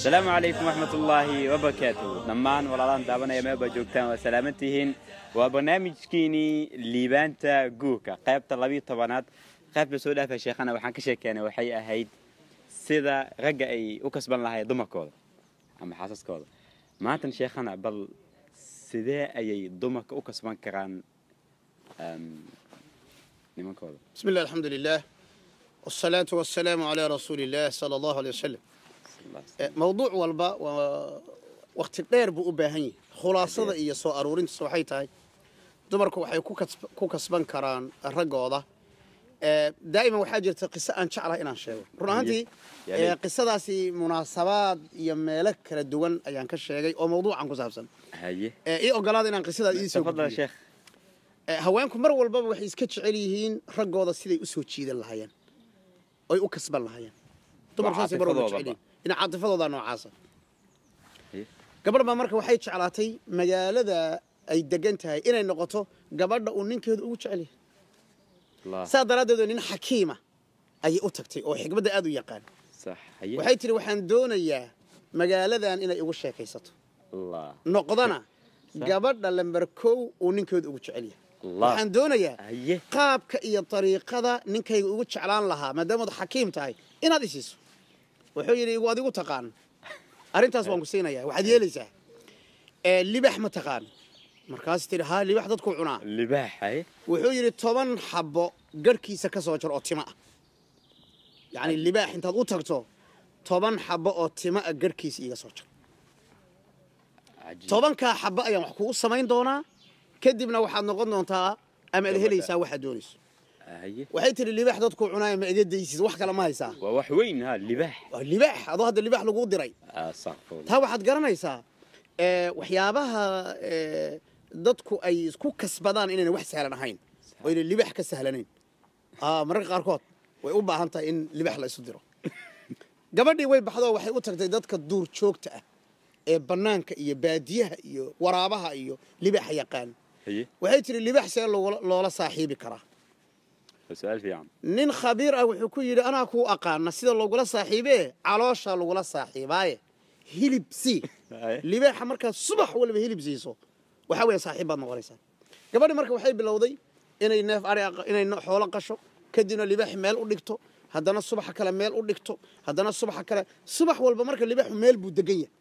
asalaamu calaykum waxmat ullaahi wabarakaatuhu dhammaan walaalaan daawanaya meelbaa joogtaan waa salaaman tihiin waa barnaamijkiinii liibaanta guurka qaybta labiiyo tobanaad qaybta soo dhaafa sheekhana waxaan ka sheekeenay waxay ahayd sida ragga ay u kasban lahayd dumarkooda ama xaasaskooda maantan sheekhana bal sidee ayay dumarka u kasban karaan ehm, nimankooda bismi alxamdu lilah wsalaatu wasalaamu calaa rasuuli illah sala allahu aley wasalam Eh, mawduuc walba wakhti dheer buu u baahan yahay khulaasada iyo soo aruurintiisa waxay tahay dumarku waxay ku kasban karaan raggooda eh, daa'iman waxaa jirta qiso aan jeclaha inaan sheego run ahaantii eh, qisadaasi munaasabaad iyo meelo kala duwan ayaan ka sheegay oo mawduucan ku saabsan ii ogolaada inaan qisadaas iisoo haweenku mar walbaba waxay iska jecel yihiin raggooda siday u jiidan lahaayeen oy u kasban lahaayeen dumar mar walba jecel in caatifadooda noocaasa gabadh marka waxay jeclaatay magaalada ay degan tahay inay noqoto gabadha uu ninkeedu ugu jecel yahay saa daraaddeedo nin xakiima ayay u tagtay oo xikmadda aad u yaqaan waxay tidhi waxaan doonayaa magaaladan inay igu sheekaysato noqdana gabadha lamber kow uu ninkeedu ugu jecel yahay waxaan doonayaa qaabka iyo dariiqada ninkayga ugu jeclaan lahaa maadaamaad xakiim tahay inaad isiiso wuxuu yidhi igu taqaan arrintaas waan ku siinaya waxaad yeelaysaa eh, libax ma taqaan markaas tidhi haa libax dadku cunaa eh? wuxuu yidhi toban xabo garhkiisa ka soo jar oo tima ah yacni libaax intaad u tagto toban xabo oo tima a ah garhkiisa iiga soo jar tobankaa xabo ayaan wax kugu samayn doonaa kadibna waxaad noqon doontaa ama ad helaysaa waxaad doonayso waxay tiri libaax dadku cunaya ma iga wax kale ma haysaa waa wax weyn ha libaax libaax adoo hadda libaax lagu diray ah, taa waxaad garanaysaa eh, waxyaabaha eh, dadku ay isku kasbadaan inayna wax sahlan ahayn oo libaax ka sahlanayn ah, mararka qaarkood way u baahan tahay in libaax la diro gabadhii way baxdoo waxay u tagtay dadka duur joogta ah ee bannaanka iyo baadiyaha iyo waraabaha iyo libaaxa yaqaan waxay tidhi libaax see loola saaxiibi karaa nin khabiir ah wuxuu ku yidhi anaa kuu aqaana sida lagula saaxiibee calooshaa lagula saaxiibaaye hilib sii libaaxa markaad subax waliba hilib siiso waxaa weeye saaxiib baad noqonaysaa gabadhi marka waxay bilowday inay neef arinay xoolo qasho kadibna libaax meel u dhigto haddana subaxa kale meel u dhigto haddana subaxa kale subax walba marka libaaxu meel buu degan yahay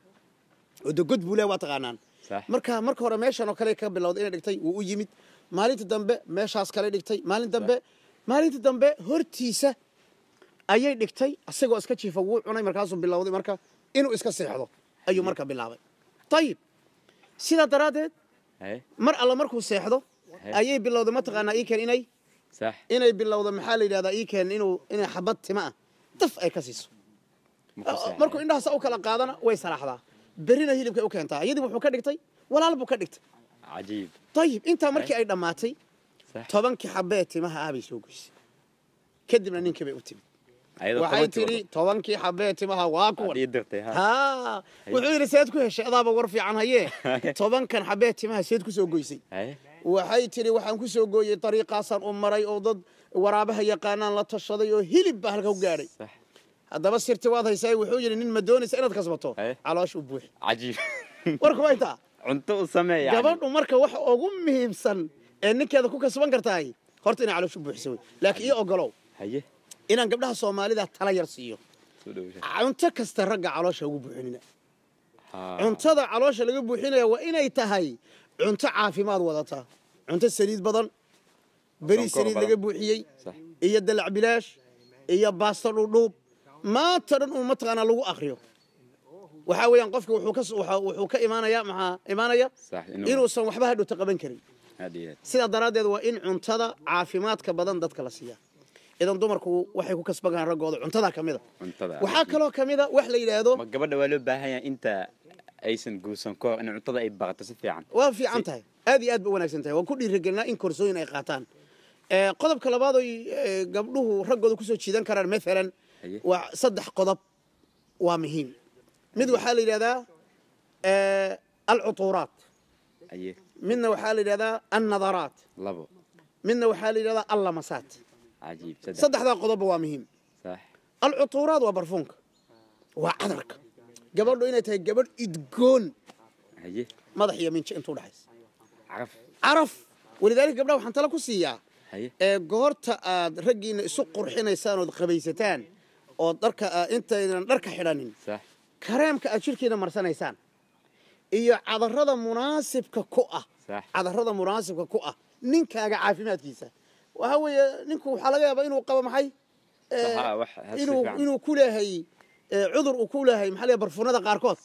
oo degod buu leehay waa taqaanaan marka marka hore meeshan oo kale ka bilowday inay dhigtay wuu u yimid maalinta dambe meeshaas kale dhigtay maalin dambe maalintii dambe hortiisa ayay dhigtay asagoo iska jiifa wuu cunay markaasuu bilowday marka inuu iska seexdo ayuu marka bilaabay ayib sidaa daraaddeed mar alla markuu seexdo ayay bilowday mataqaanaa ii keen inay inay bilowdo maxaa la yidhahdaa ii keen inuu inay xabad timo ah daf ay ka siiso markuu indhahaasa u kala qaadana way saraaxdaa berrina hilibkay u keentaa iyadii wuxuu ka dhigtay walaal buu ka dhigtay ayib intaa markii ay dhammaatay تبانك حبيتي ما هابي سوقش كدب لأنين كبي أتيم وعيتري تبانك حبيتي ما هواكو طيب، ها وعيري سيدكو هالشيء ضابه ورفي عن هيه أيوه. تبانك حبيتي ما سيدكو سوقيسي وعيتري وحنكو سوقي طريق أصلا أمري أوضد ورابها يقانان لا تشضي وهلب بهالكو قاري هذا بس ارتواض هاي ساي وحوجي لأن مدوني سألت كسبته أيوه. على شو بوح عجيب وركو وايتا عنتو سمي يعني قبل ومركو وح أقوم مهم سن ninkeeda ku kasban kartahay horta inaa calooshu buuxisa wey laakiin ii ogolow inaan gabdhaha soomaalida tala yar siiyo cunto kasta ragga caloosha ugu buuxinina cuntada caloosha laga buuxinaya waa inay tahay cunto caafimaad wadata cunto saliid badan beri saliid laga buuxiyey iyo dalac bilaash iyo baasto dhudhuub maanta dhan uu mataqaanaa lagu akriyo waxaa weeyaan qofka wuxuu ka imaanaya maxaa imaanaya inuusan waxba hadhowta qaban karin sidaa daraaddeed waa in cuntada caafimaadka badan dadka la siiya idan dumarku waxay ku kasbanaan raggooda cuntadaa ka mida waxaa kaloo ka mida wax la yidhaahdo ma gabadha waa loo baahanyaa inta aysan guursan kahor in cuntada ay baqato si fiican waa fiican tahay aad iyo aad ba wanaagsan tahay waan ku dhiirigelinaa in korsooyin ay qaataan eh, qodobka labaad oy eh, gabdhuhu raggooda kusoo jiidan karaan maalan waa saddex qodob waa muhiim mid waxaa la yidhahdaa eh, alcutuuraat midna waxaa هذا النظرات لبو labo midna هذا la yidhahdaa allamasaat عجيب صدق صدق قضب وامهم صح العطورات وبرفونك وعذرك قبل إنه تهي قبل إدقون عجيب ما هي من شيء أنتو لحس عرف عرف ولذلك قبل وحن تلاقوا سيا هي آه، قهرت آه، رجين سوق رحينا يسانو خبيستان أو آه، أنت درك حرانين صح كأشيل أشركنا مرسنا يسان iyo cadarada munaasibka ku ah cadarada munaasibka ku ah ninkaaga caafimaadkiisa waxa weeye ninku waxaa laga yaabaa inuu qabo maxay eh, inuu kuleehay eh, cudur uu ku leehay maxa la barfuunada qaarkood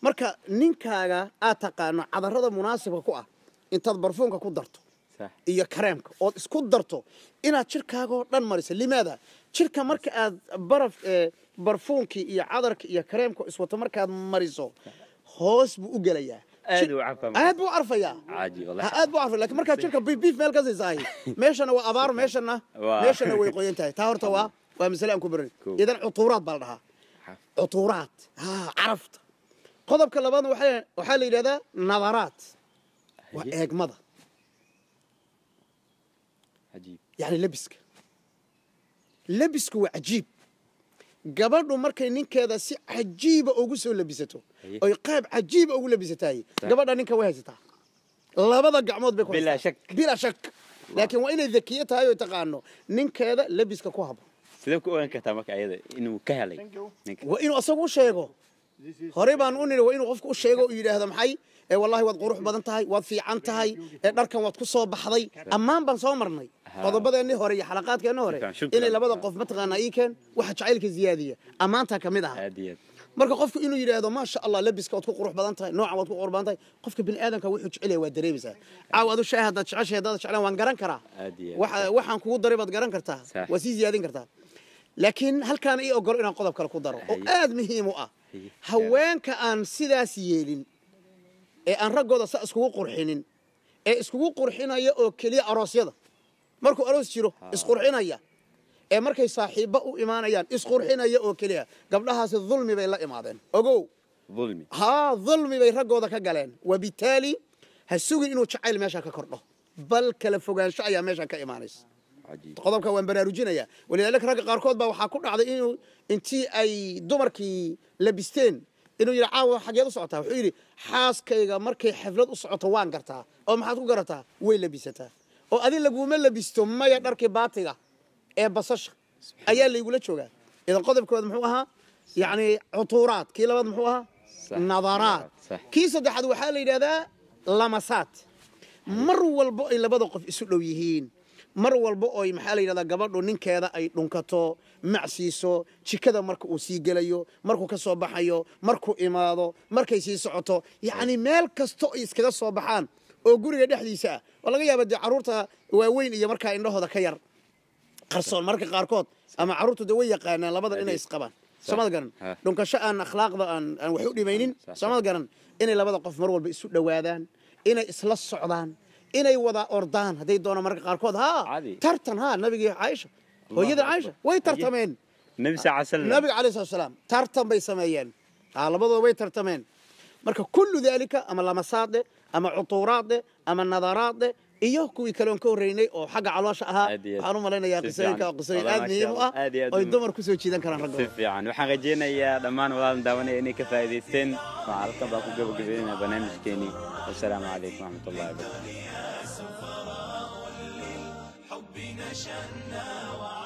marka ninkaaga aad taqaano cadarada munaasibka ku ah intaad barfuunka ku darto iyo kareemka ood isku darto inaad jirkaagaoo dhan mariso limaada jirka marka aad baraf eh, barfuunkii iyo cadarka iyo kareemka iswato markaad mariso هوس بوجليا ادو عرفيا عادي والله ادو عرفيا لكن مركز شركه بيف بي مالك زي زي ميشن او ابار ميشن ميشن او يقول تاورتا و ومثلا كبرين اذا عطورات بلها عطورات ها عرفت خذ كلابان وحالي وحالي لذا نظرات وايك مضى عجيب يعني لبسك لبسك عجيب gabadhu markay ninkeeda si cajiiba ugu soo labisato oy qaab cajiiba ugu labisataay gabadha ninka way haysataa labada gacmood bay bilaa shak laakiin waa inay dakiyo tahay oo taqaano ninkeeda labiska ku habo sidee ku ogaan kartaa marka ayada inuu ka helay waa inuu asagu u sheego horey baan u nidhi waa inuu qofku u sheego u yidhaahdo maxay ee eh, wallahi waad qurux badan tahay waad fiican tahay ee eh, dharkan waad ku soo baxday ammaan baan soo marnay qodobadeenni hore iyo xalaqaadkeenni hore inay labada qof mataqaanaa ii keen waxa jacaylka ziyaadiya ammaantaa ka mid aha marka qofku inuu yidhaahdo maasha allah labiska waad ku qurux badan tahay noocan waad ku qurux badan tahay qofka bini aadamka wuxuu jecelaya waad dareemaysaa caaw adu shaay haddaad jeceshay haddaad jeclaan waan garan karaa waxaan kugu daray baad garan kartaa waa sii ziyaadin kartaa laakiin halkaana ii ogolo inaan qodob kale ku daro oo aad muhiim u ah haweenka aan sidaas yeelin ee aan raggooda sa iskugu qurxinin ee iskugu qurxinaya oo keliya aroosyada markuu aroos jiro isqurxinaya ee markay saaxiibba u imaanayaan isqurxinaya oo keliya gabdhahaasi dulmi bay la imaadeen ogow haa dulmi bay raggooda ka galeen wabitaali ha sugi inuu jacayl meesha ka kordho bal kala fogaansho ayaa meeshan ka imaanaysa qodobka waan baraarujinaya walidaalika ragga qaarkood baa waxaa ku dhacday inuu intii ay dumarkii labisteen inuu yidhi caawa xageed u socotaa wuxuu yidhi xaaskayga markay xaflad u socoto waan gartaa oo maxaad ku garataa way labisataa oo adi laguma labisto maya dharkii baatiga ee basasha ayaa laygula joogaa idan qodobkood muxuu ahaa yani cutuuraad kii labaad muxuu ahaa nadaraad kii saddexaad waxaa la yidhahdaa lamasaad mar walbo ay labada qof isu dhow yihiin mar walba oy maxaa la yidhahdaa gabadhu ninkeeda ay dhunkato macsiiso jikada marka uu sii gelayo markuu ka soo baxayo markuu imaado markay sii socoto yacni meel kasto ay iskaga soo baxaan oo guriga dhexdiisa ah oo laga yaaba dee carruurta waaweyn iyo markaa indhahooda ka yar qarsoon marka qaarkood ama carruurtu way yaqaanaan labada inay isqabaan samad garan dhunkasho aan akhlaaqda aan aan wax u dhimaynin samad garan inay labada qof mar walba isu dhowaadaan inay isla socdaan inay wada ordaan hadday doono marka qaarkood ha tartan ha nabigii caaisha hooyada caaisha way tartameen nabi nabiga alayhi salatu wasalaam tartan bay sameeyeen labadooda way tartameen marka kullu dalika ama lamasaade أما عطورات أما نظرات إيوه كوي كلون كون ريني أو حاجة على شأها حنو ملينا يا قصيرين كقصيرين أدني يبقى أو يدمر كسوي شيء ذكر الرجل سيف يعني وحاجة جينا يا دمان ولا دمان إني كفاية دي سن مع الكب أكو جب جبين برنامج كيني السلام عليكم ورحمة الله وبركاته